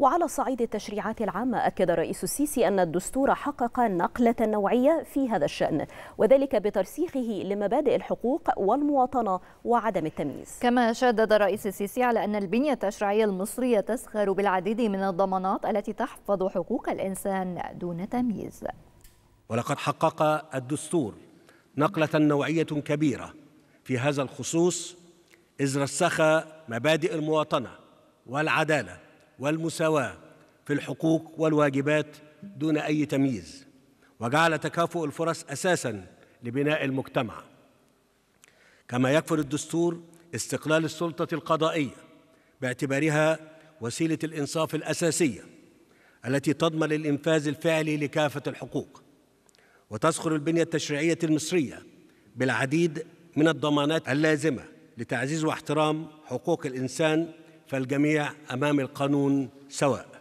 وعلى صعيد التشريعات العامة أكد الرئيس السيسي أن الدستور حقق نقلة نوعية في هذا الشأن وذلك بترسيخه لمبادئ الحقوق والمواطنة وعدم التمييز كما شدد الرئيس السيسي على أن البنية التشريعية المصرية تسخر بالعديد من الضمانات التي تحفظ حقوق الإنسان دون تمييز ولقد حقق الدستور نقلة نوعية كبيرة في هذا الخصوص إذ رسخ مبادئ المواطنة والعدالة والمساواه في الحقوق والواجبات دون اي تمييز وجعل تكافؤ الفرص اساسا لبناء المجتمع كما يكفل الدستور استقلال السلطه القضائيه باعتبارها وسيله الانصاف الاساسيه التي تضمن الانفاذ الفعلي لكافه الحقوق وتذخر البنيه التشريعيه المصريه بالعديد من الضمانات اللازمه لتعزيز واحترام حقوق الانسان فالجميع امام القانون سواء